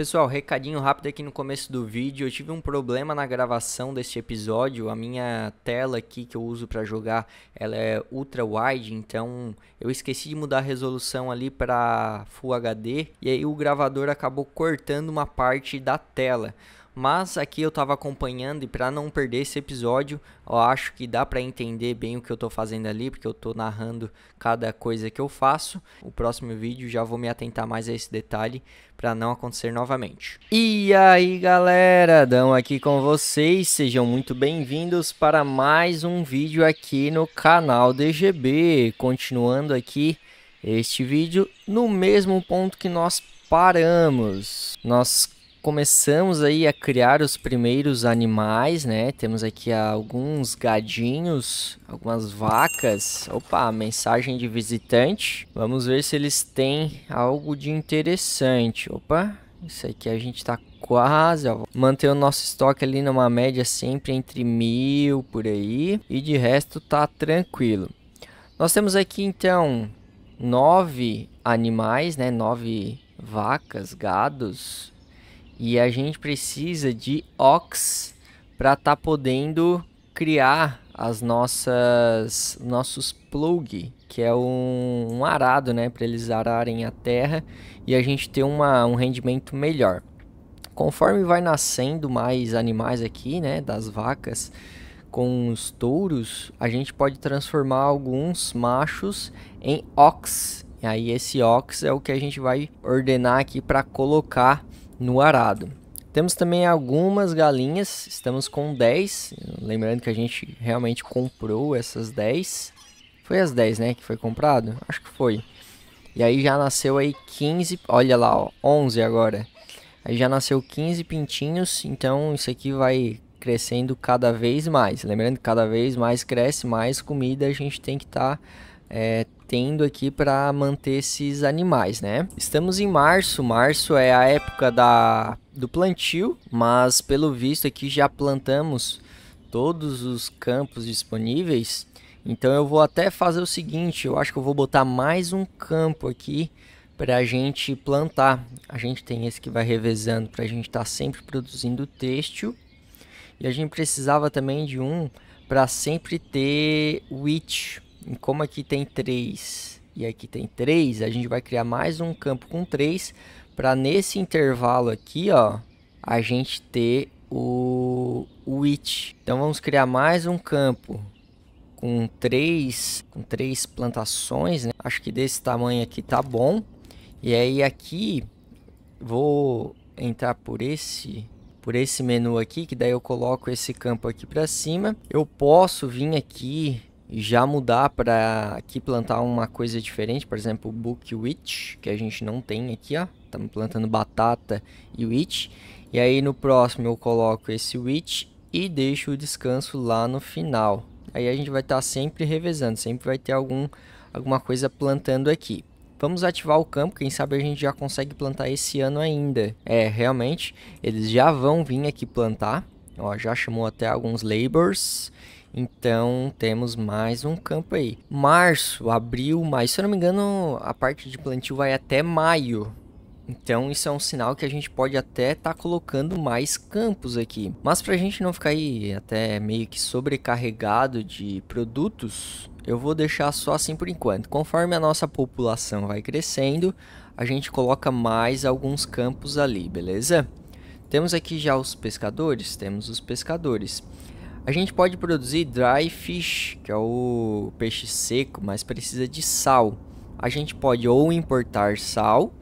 Pessoal, recadinho rápido aqui no começo do vídeo. Eu tive um problema na gravação deste episódio. A minha tela aqui que eu uso para jogar, ela é ultra wide, então eu esqueci de mudar a resolução ali para Full HD e aí o gravador acabou cortando uma parte da tela mas aqui eu estava acompanhando e para não perder esse episódio, eu acho que dá para entender bem o que eu estou fazendo ali, porque eu estou narrando cada coisa que eu faço. O próximo vídeo já vou me atentar mais a esse detalhe para não acontecer novamente. E aí, galera, Dão aqui com vocês. Sejam muito bem-vindos para mais um vídeo aqui no canal DGB. Continuando aqui este vídeo no mesmo ponto que nós paramos. Nós começamos aí a criar os primeiros animais, né? Temos aqui alguns gadinhos, algumas vacas. Opa, mensagem de visitante. Vamos ver se eles têm algo de interessante. Opa, isso aqui a gente tá quase, ó. Manter o nosso estoque ali numa média sempre entre mil por aí. E de resto tá tranquilo. Nós temos aqui então nove animais, né? Nove vacas, gados e a gente precisa de OX para estar tá podendo criar as nossas nossos plug, que é um, um arado, né, para eles ararem a terra e a gente ter uma, um rendimento melhor. Conforme vai nascendo mais animais aqui, né, das vacas, com os touros, a gente pode transformar alguns machos em ox. E aí esse ox é o que a gente vai ordenar aqui para colocar no arado. Temos também algumas galinhas, estamos com 10, lembrando que a gente realmente comprou essas 10. Foi as 10, né, que foi comprado? Acho que foi. E aí já nasceu aí 15, olha lá, ó, 11 agora. Aí já nasceu 15 pintinhos, então isso aqui vai crescendo cada vez mais. Lembrando que cada vez mais cresce, mais comida a gente tem que estar... Tá é, tendo aqui para manter esses animais, né? Estamos em março, março é a época da, do plantio, mas pelo visto aqui já plantamos todos os campos disponíveis. Então eu vou até fazer o seguinte, eu acho que eu vou botar mais um campo aqui para a gente plantar. A gente tem esse que vai revezando para a gente estar tá sempre produzindo têxtil. E a gente precisava também de um para sempre ter wheat, e como aqui tem 3 e aqui tem 3, a gente vai criar mais um campo com 3 para nesse intervalo aqui, ó, a gente ter o, o it. Então vamos criar mais um campo com três, com três plantações, né? Acho que desse tamanho aqui tá bom. E aí aqui vou entrar por esse por esse menu aqui, que daí eu coloco esse campo aqui para cima. Eu posso vir aqui já mudar para aqui plantar uma coisa diferente, por exemplo, book que a gente não tem aqui, ó. Estamos plantando batata e wheat, E aí no próximo eu coloco esse wheat e deixo o descanso lá no final. Aí a gente vai estar tá sempre revezando, sempre vai ter algum alguma coisa plantando aqui. Vamos ativar o campo, quem sabe a gente já consegue plantar esse ano ainda. É, realmente, eles já vão vir aqui plantar. Ó, já chamou até alguns labors. Então temos mais um campo aí. Março, abril, maio. Se eu não me engano, a parte de plantio vai até maio. Então isso é um sinal que a gente pode até estar tá colocando mais campos aqui. Mas para a gente não ficar aí até meio que sobrecarregado de produtos, eu vou deixar só assim por enquanto. Conforme a nossa população vai crescendo, a gente coloca mais alguns campos ali, beleza? Temos aqui já os pescadores, temos os pescadores. A gente pode produzir dry fish, que é o peixe seco, mas precisa de sal. A gente pode ou importar sal,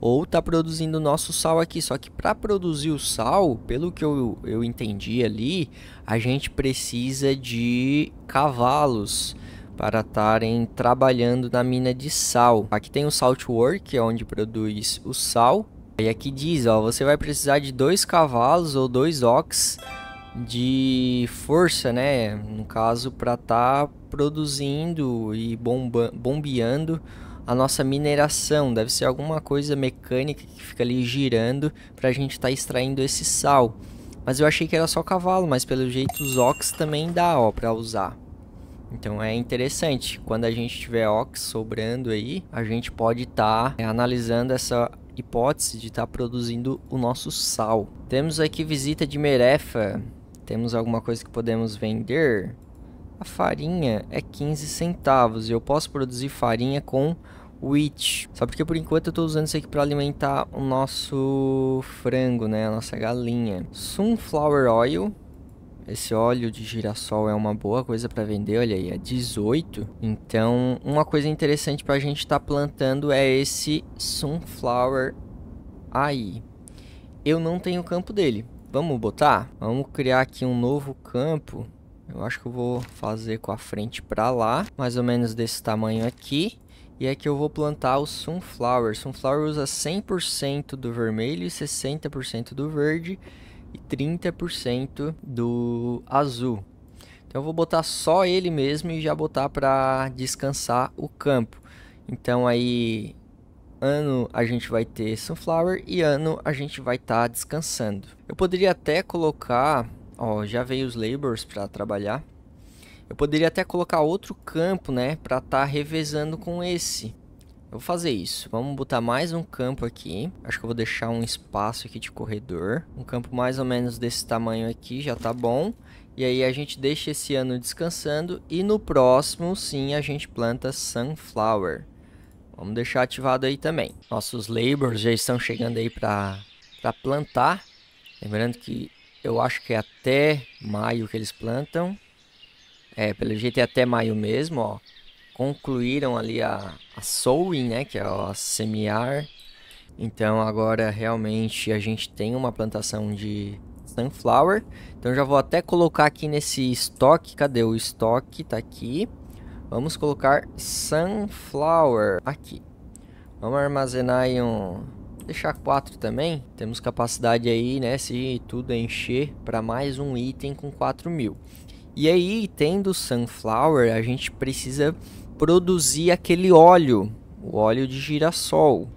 ou tá produzindo o nosso sal aqui. Só que para produzir o sal, pelo que eu, eu entendi ali, a gente precisa de cavalos para estarem trabalhando na mina de sal. Aqui tem o salt work, é onde produz o sal. E aqui diz, ó, você vai precisar de dois cavalos ou dois ox de força, né? No caso, para estar tá produzindo e bomba bombeando a nossa mineração. Deve ser alguma coisa mecânica que fica ali girando para a gente estar tá extraindo esse sal. Mas eu achei que era só cavalo, mas pelo jeito os ox também dá, ó, para usar. Então é interessante, quando a gente tiver ox sobrando aí, a gente pode estar tá é, analisando essa hipótese de estar tá produzindo o nosso sal. Temos aqui visita de Merefa, temos alguma coisa que podemos vender? A farinha é 15 centavos e eu posso produzir farinha com wheat. Só porque por enquanto eu estou usando isso aqui para alimentar o nosso frango, né? A nossa galinha. Sunflower oil. Esse óleo de girassol é uma boa coisa para vender, olha aí, é 18. Então, uma coisa interessante para a gente estar tá plantando é esse sunflower aí. Eu não tenho o campo dele, Vamos botar? Vamos criar aqui um novo campo. Eu acho que eu vou fazer com a frente para lá. Mais ou menos desse tamanho aqui. E aqui eu vou plantar o Sunflower. Sunflower usa 100% do vermelho e 60% do verde. E 30% do azul. Então eu vou botar só ele mesmo e já botar para descansar o campo. Então aí ano a gente vai ter Sunflower e ano a gente vai estar tá descansando. Eu poderia até colocar, ó, já veio os labors para trabalhar. Eu poderia até colocar outro campo, né, para estar tá revezando com esse. Eu vou fazer isso. Vamos botar mais um campo aqui. Acho que eu vou deixar um espaço aqui de corredor. Um campo mais ou menos desse tamanho aqui já tá bom. E aí a gente deixa esse ano descansando e no próximo sim a gente planta sunflower. Vamos deixar ativado aí também. Nossos labors já estão chegando aí para plantar. É, lembrando que eu acho que é até maio que eles plantam. É, pelo jeito é até maio mesmo, ó. Concluíram ali a, a sowing, né, que é o semear. Então agora realmente a gente tem uma plantação de sunflower. Então já vou até colocar aqui nesse estoque. Cadê o estoque? Tá aqui. Vamos colocar sunflower aqui. Vamos armazenar aí um deixar 4 também. Temos capacidade aí, né, se tudo encher, para mais um item com 4 mil. E aí, tendo Sunflower, a gente precisa produzir aquele óleo, o óleo de girassol.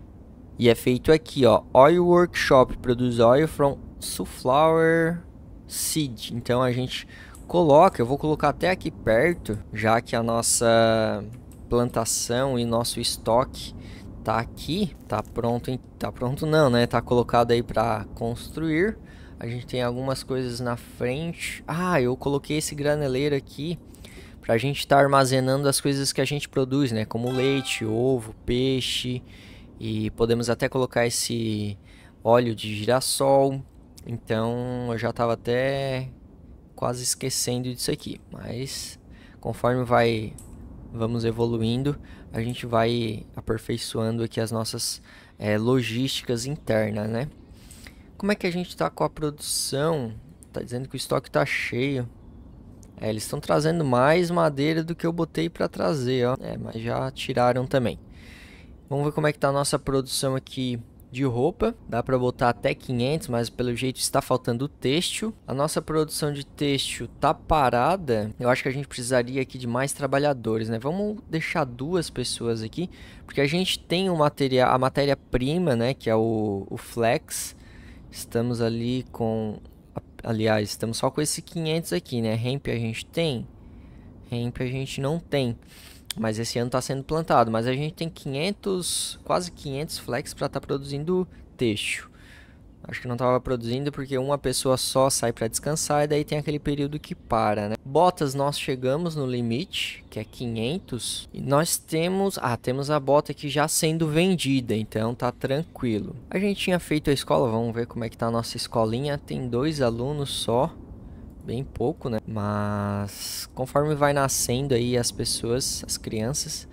E é feito aqui, ó, Oil Workshop, produz óleo from Sunflower Seed. Então a gente coloca, eu vou colocar até aqui perto, já que a nossa plantação e nosso estoque tá aqui, tá pronto, tá pronto não, né? Tá colocado aí para construir. A gente tem algumas coisas na frente. Ah, eu coloquei esse graneleiro aqui para a gente estar tá armazenando as coisas que a gente produz, né? Como leite, ovo, peixe e podemos até colocar esse óleo de girassol. Então, eu já estava até quase esquecendo disso aqui, mas conforme vai vamos evoluindo, a gente vai aperfeiçoando aqui as nossas é, logísticas internas, né? Como é que a gente está com a produção? Tá dizendo que o estoque está cheio. É, eles estão trazendo mais madeira do que eu botei para trazer, ó. É, mas já tiraram também. Vamos ver como é que tá a nossa produção aqui de roupa, dá para botar até 500, mas pelo jeito está faltando o têxtil. A nossa produção de têxtil tá parada, eu acho que a gente precisaria aqui de mais trabalhadores, né? Vamos deixar duas pessoas aqui, porque a gente tem o material, a matéria-prima, né, que é o, o flex. Estamos ali com, aliás, estamos só com esse 500 aqui, né? Hemp a gente tem, hemp a gente não tem mas esse ano está sendo plantado. Mas a gente tem 500, quase 500 flex para estar tá produzindo teixo. Acho que não estava produzindo porque uma pessoa só sai para descansar e daí tem aquele período que para, né? Botas nós chegamos no limite, que é 500, e nós temos, ah, temos a bota aqui já sendo vendida, então tá tranquilo. A gente tinha feito a escola, vamos ver como é que tá a nossa escolinha, tem dois alunos só bem pouco, né? Mas conforme vai nascendo aí as pessoas, as crianças,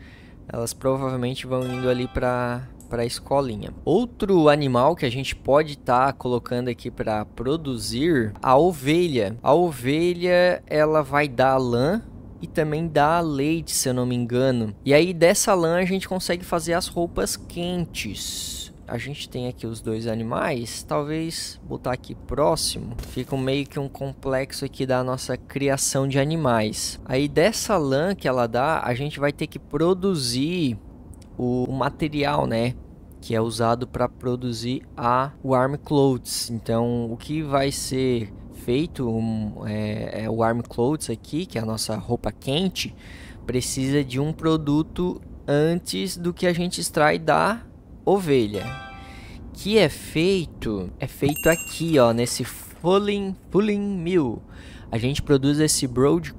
elas provavelmente vão indo ali para para a escolinha. Outro animal que a gente pode estar tá colocando aqui para produzir, a ovelha. A ovelha, ela vai dar lã e também dá leite, se eu não me engano. E aí dessa lã a gente consegue fazer as roupas quentes a gente tem aqui os dois animais, talvez botar aqui próximo, fica meio que um complexo aqui da nossa criação de animais. Aí dessa lã que ela dá, a gente vai ter que produzir o, o material, né? Que é usado para produzir a Warm Clothes. Então, o que vai ser feito um, é, é o Warm Clothes aqui, que é a nossa roupa quente, precisa de um produto antes do que a gente extrai da ovelha. Que é feito, é feito aqui, ó, nesse Fulling, Fulling Mill. A gente produz esse Broad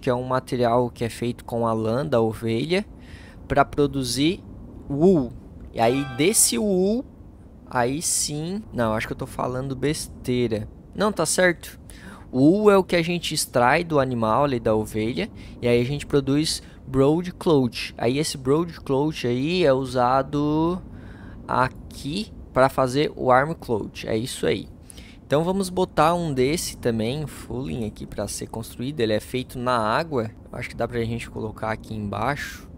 que é um material que é feito com a lã da ovelha, para produzir wool. E aí desse wool, aí sim... Não, acho que eu tô falando besteira. Não, tá certo. Wool é o que a gente extrai do animal ali, da ovelha, e aí a gente produz broad Aí esse broad aí é usado aqui para fazer o Arm Cloud. É isso aí. Então vamos botar um desse também, um fulling aqui para ser construído. Ele é feito na água. Acho que dá para a gente colocar aqui embaixo.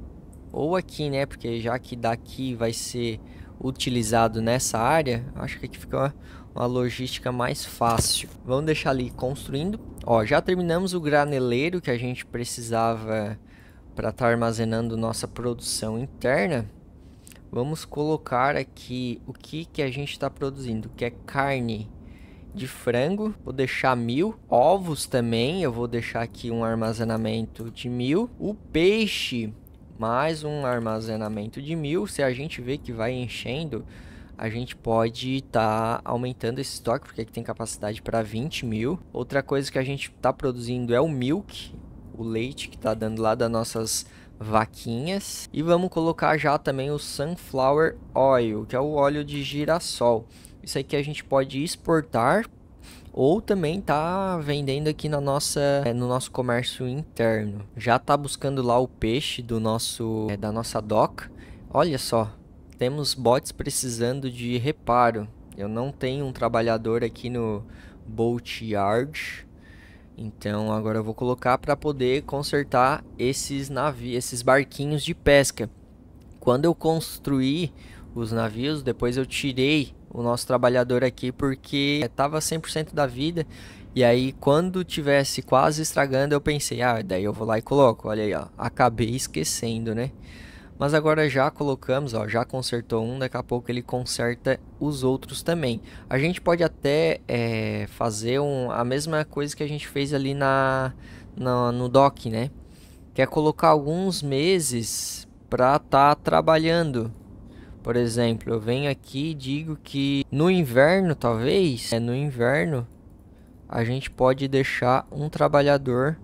Ou aqui, né? Porque já que daqui vai ser utilizado nessa área, acho que aqui fica uma, uma logística mais fácil. Vamos deixar ali construindo. Ó, já terminamos o graneleiro que a gente precisava para estar tá armazenando nossa produção interna vamos colocar aqui o que, que a gente está produzindo, que é carne de frango, vou deixar mil, ovos também, eu vou deixar aqui um armazenamento de mil, o peixe, mais um armazenamento de mil, se a gente vê que vai enchendo, a gente pode estar tá aumentando esse estoque, porque aqui tem capacidade para 20 mil. Outra coisa que a gente está produzindo é o milk, o leite que está dando lá das nossas vaquinhas. E vamos colocar já também o sunflower oil, que é o óleo de girassol. Isso aqui a gente pode exportar ou também tá vendendo aqui na nossa é, no nosso comércio interno. Já tá buscando lá o peixe do nosso é, da nossa doca. Olha só, temos bots precisando de reparo. Eu não tenho um trabalhador aqui no Bolt Yard, então agora eu vou colocar para poder consertar esses navios, esses barquinhos de pesca. Quando eu construí os navios, depois eu tirei o nosso trabalhador aqui porque estava 100% da vida. E aí quando tivesse quase estragando, eu pensei: "Ah, daí eu vou lá e coloco". Olha aí, ó. Acabei esquecendo, né? Mas agora já colocamos, ó, já consertou um, daqui a pouco ele conserta os outros também. A gente pode até é, fazer um, a mesma coisa que a gente fez ali na, na no dock, né? Que é colocar alguns meses para estar tá trabalhando. Por exemplo, eu venho aqui e digo que no inverno, talvez, é no inverno, a gente pode deixar um trabalhador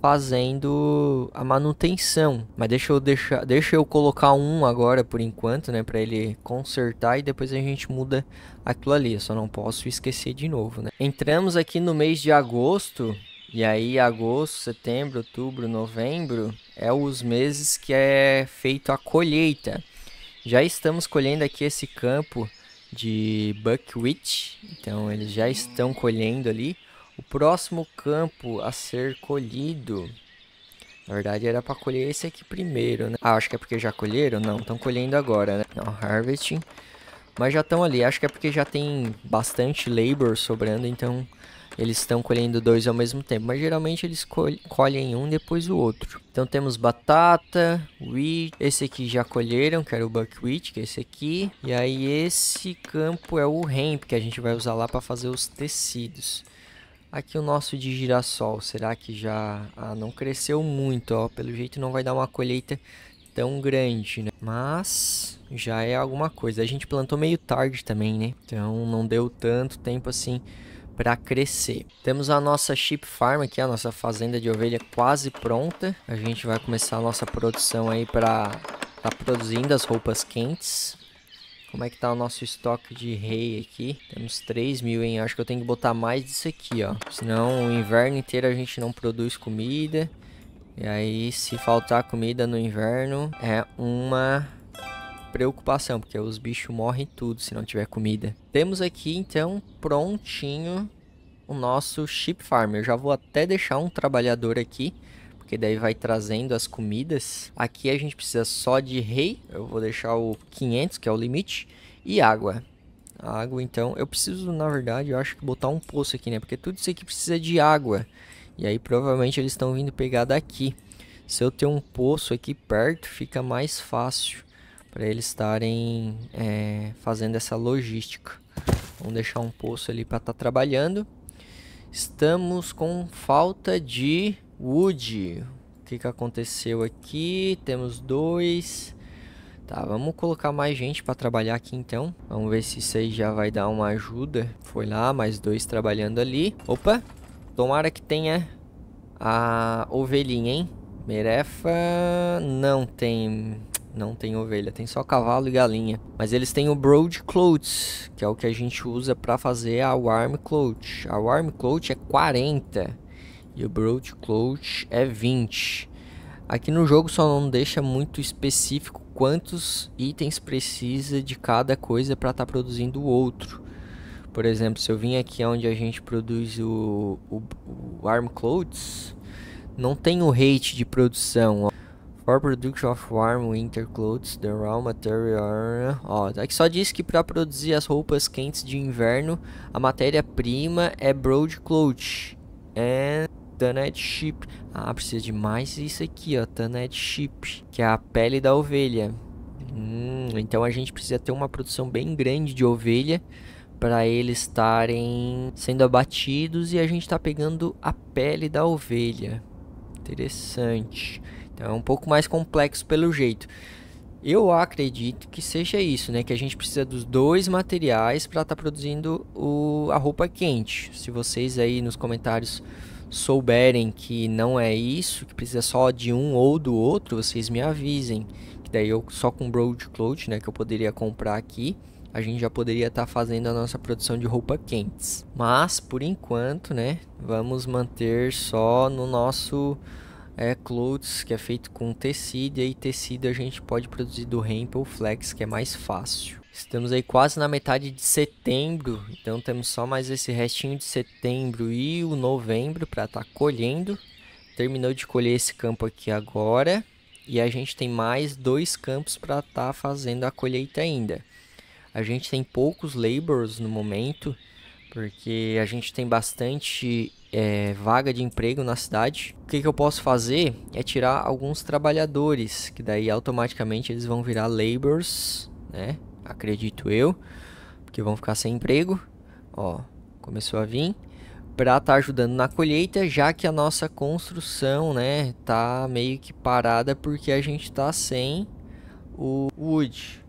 fazendo a manutenção. Mas deixa eu deixar, deixa eu colocar um agora por enquanto, né, para ele consertar e depois a gente muda aquilo ali. Eu só não posso esquecer de novo, né? Entramos aqui no mês de agosto e aí agosto, setembro, outubro, novembro é os meses que é feito a colheita. Já estamos colhendo aqui esse campo de buckwheat, então eles já estão colhendo ali. O próximo campo a ser colhido. Na verdade era para colher esse aqui primeiro, né? Ah, acho que é porque já colheram? Não, estão colhendo agora, né? Não, harvesting. Mas já estão ali. Acho que é porque já tem bastante labor sobrando, então eles estão colhendo dois ao mesmo tempo. Mas geralmente eles colhem um depois do outro. Então temos batata, wheat. Esse aqui já colheram, que era o buckwheat, que é esse aqui. E aí esse campo é o hemp, que a gente vai usar lá para fazer os tecidos. Aqui o nosso de girassol, será que já ah, não cresceu muito, ó, pelo jeito não vai dar uma colheita tão grande, né? Mas já é alguma coisa. A gente plantou meio tarde também, né? Então não deu tanto tempo assim para crescer. Temos a nossa sheep farm aqui, a nossa fazenda de ovelha quase pronta. A gente vai começar a nossa produção aí para tá produzindo as roupas quentes. Como é que tá o nosso estoque de rei aqui? Temos 3 mil, hein? Acho que eu tenho que botar mais disso aqui, ó. Senão o inverno inteiro a gente não produz comida. E aí, se faltar comida no inverno, é uma preocupação, porque os bichos morrem tudo se não tiver comida. Temos aqui, então, prontinho o nosso chip farm. Eu já vou até deixar um trabalhador aqui porque daí vai trazendo as comidas. Aqui a gente precisa só de rei, eu vou deixar o 500, que é o limite, e água. A água, então, eu preciso, na verdade, eu acho que botar um poço aqui, né? Porque tudo isso aqui precisa de água. E aí, provavelmente, eles estão vindo pegar daqui. Se eu ter um poço aqui perto, fica mais fácil para eles estarem é, fazendo essa logística. Vamos deixar um poço ali para estar tá trabalhando. Estamos com falta de Wood. O que, que aconteceu aqui? Temos dois. Tá, vamos colocar mais gente para trabalhar aqui então. Vamos ver se isso aí já vai dar uma ajuda. Foi lá, mais dois trabalhando ali. Opa, tomara que tenha a ovelhinha, hein? Merefa não tem não tem ovelha, tem só cavalo e galinha. Mas eles têm o Broad Clothes, que é o que a gente usa para fazer a Warm Cloth. A Warm Cloth é 40. E o Broad é 20. Aqui no jogo só não deixa muito específico quantos itens precisa de cada coisa para estar tá produzindo o outro. Por exemplo, se eu vim aqui onde a gente produz o, o, o Arm Clothes, não tem o rate de produção. For production of warm winter clothes, the raw material. Ó, aqui é só diz que para produzir as roupas quentes de inverno, a matéria-prima é broad and tanned sheep. Ah, precisa de mais isso aqui, ó, tanned sheep, que é a pele da ovelha. Hum, então a gente precisa ter uma produção bem grande de ovelha para eles estarem sendo abatidos e a gente está pegando a pele da ovelha. Interessante. Então é um pouco mais complexo pelo jeito. Eu acredito que seja isso, né? Que a gente precisa dos dois materiais para estar tá produzindo o, a roupa quente. Se vocês aí nos comentários souberem que não é isso, que precisa só de um ou do outro, vocês me avisem. Que daí eu só com broad cloth, né, que eu poderia comprar aqui, a gente já poderia estar tá fazendo a nossa produção de roupa quentes. Mas por enquanto, né, vamos manter só no nosso é clothes, que é feito com tecido, e aí tecido a gente pode produzir do hemp ou flex, que é mais fácil. Estamos aí quase na metade de setembro, então temos só mais esse restinho de setembro e o novembro para estar tá colhendo. Terminou de colher esse campo aqui agora e a gente tem mais dois campos para estar tá fazendo a colheita ainda. A gente tem poucos laborers no momento, porque a gente tem bastante é, vaga de emprego na cidade. O que, que, eu posso fazer é tirar alguns trabalhadores, que daí automaticamente eles vão virar laborers, né? acredito eu, porque vão ficar sem emprego. Ó, começou a vir para estar tá ajudando na colheita, já que a nossa construção, né, tá meio que parada porque a gente tá sem o wood.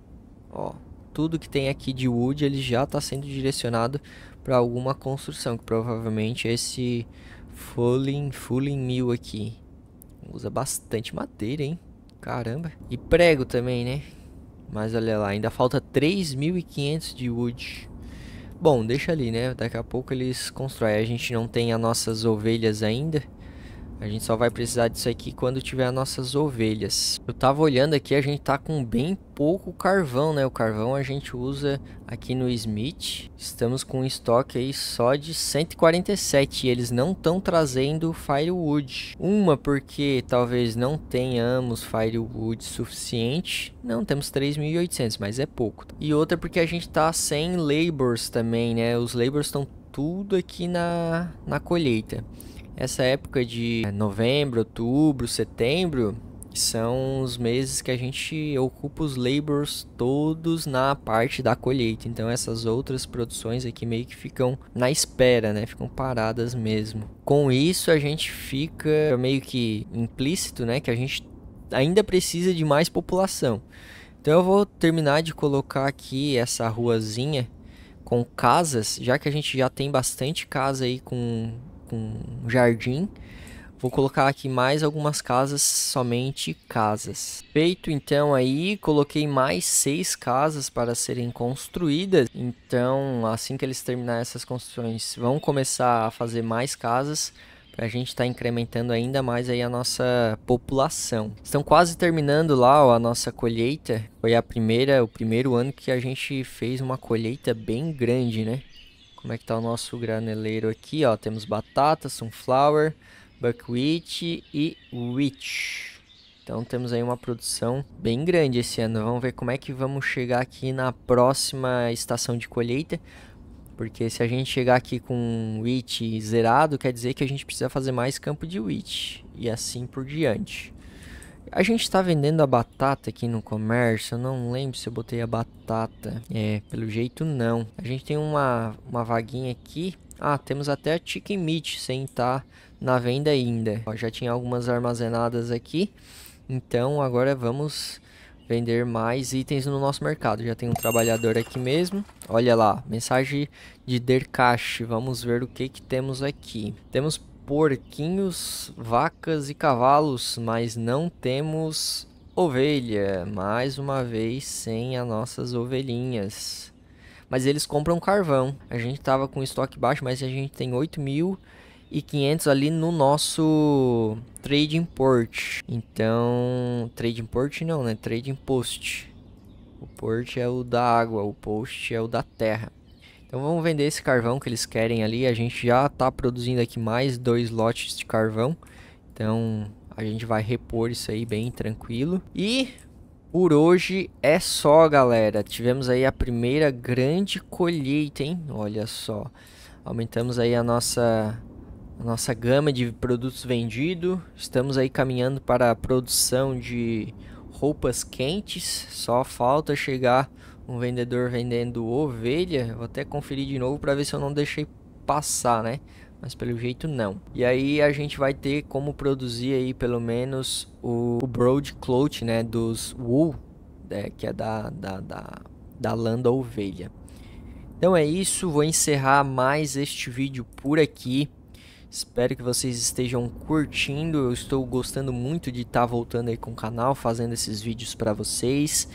Ó, tudo que tem aqui de wood, ele já tá sendo direcionado para alguma construção, que provavelmente é esse fulling, fulling mill aqui. Usa bastante madeira, hein? Caramba. E prego também, né? Mas olha lá, ainda falta 3.500 de wood. Bom, deixa ali, né? Daqui a pouco eles constroem. A gente não tem as nossas ovelhas ainda. A gente só vai precisar disso aqui quando tiver as nossas ovelhas. Eu tava olhando aqui, a gente tá com bem pouco carvão, né? O carvão a gente usa aqui no Smith. Estamos com um estoque aí só de 147 e eles não estão trazendo firewood. Uma porque talvez não tenhamos firewood suficiente. Não, temos 3.800, mas é pouco. E outra porque a gente tá sem labors também, né? Os labors estão tudo aqui na, na colheita. Essa época de eh, novembro, outubro, setembro são os meses que a gente ocupa os labors todos na parte da colheita. Então essas outras produções aqui meio que ficam na espera, né? Ficam paradas mesmo. Com isso a gente fica meio que implícito, né, que a gente ainda precisa de mais população. Então eu vou terminar de colocar aqui essa ruazinha com casas, já que a gente já tem bastante casa aí com com jardim. Vou colocar aqui mais algumas casas, somente casas. Feito então aí, coloquei mais seis casas para serem construídas. Então, assim que eles terminarem essas construções, vão começar a fazer mais casas para a gente tá incrementando ainda mais aí a nossa população. Estão quase terminando lá ó, a nossa colheita. Foi a primeira, o primeiro ano que a gente fez uma colheita bem grande, né? Como é que tá o nosso graneleiro aqui, ó? Temos batata, sunflower, buckwheat e wheat. Então temos aí uma produção bem grande esse ano. Vamos ver como é que vamos chegar aqui na próxima estação de colheita. Porque se a gente chegar aqui com wheat zerado, quer dizer que a gente precisa fazer mais campo de wheat. E assim por diante. A gente tá vendendo a batata aqui no comércio, eu não lembro se eu botei a batata. É, pelo jeito não. A gente tem uma, uma vaguinha aqui. Ah, temos até a chicken meat sem estar tá na venda ainda. Ó, já tinha algumas armazenadas aqui. Então agora vamos vender mais itens no nosso mercado. Já tem um trabalhador aqui mesmo. Olha lá, mensagem de Derkash. Vamos ver o que que temos aqui. Temos porquinhos, vacas e cavalos, mas não temos ovelha. Mais uma vez sem as nossas ovelhinhas. Mas eles compram carvão. A gente tava com estoque baixo, mas a gente tem 8.500 ali no nosso trade import. Então, trade import não, né? Trade post. O port é o da água, o post é o da terra. Então vamos vender esse carvão que eles querem ali. A gente já está produzindo aqui mais dois lotes de carvão. Então a gente vai repor isso aí bem tranquilo. E por hoje é só, galera. Tivemos aí a primeira grande colheita, hein? Olha só. Aumentamos aí a nossa a nossa gama de produtos vendidos. Estamos aí caminhando para a produção de roupas quentes. Só falta chegar um vendedor vendendo ovelha. Vou até conferir de novo para ver se eu não deixei passar, né? Mas pelo jeito não. E aí a gente vai ter como produzir aí pelo menos o, o broad né? Dos wool, né? que é da, da, da, da lã da ovelha. Então é isso, vou encerrar mais este vídeo por aqui. Espero que vocês estejam curtindo. Eu estou gostando muito de estar tá voltando aí com o canal, fazendo esses vídeos para vocês.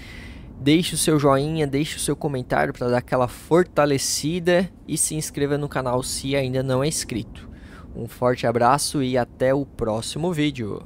Deixe o seu joinha, deixe o seu comentário para dar aquela fortalecida e se inscreva no canal se ainda não é inscrito. Um forte abraço e até o próximo vídeo.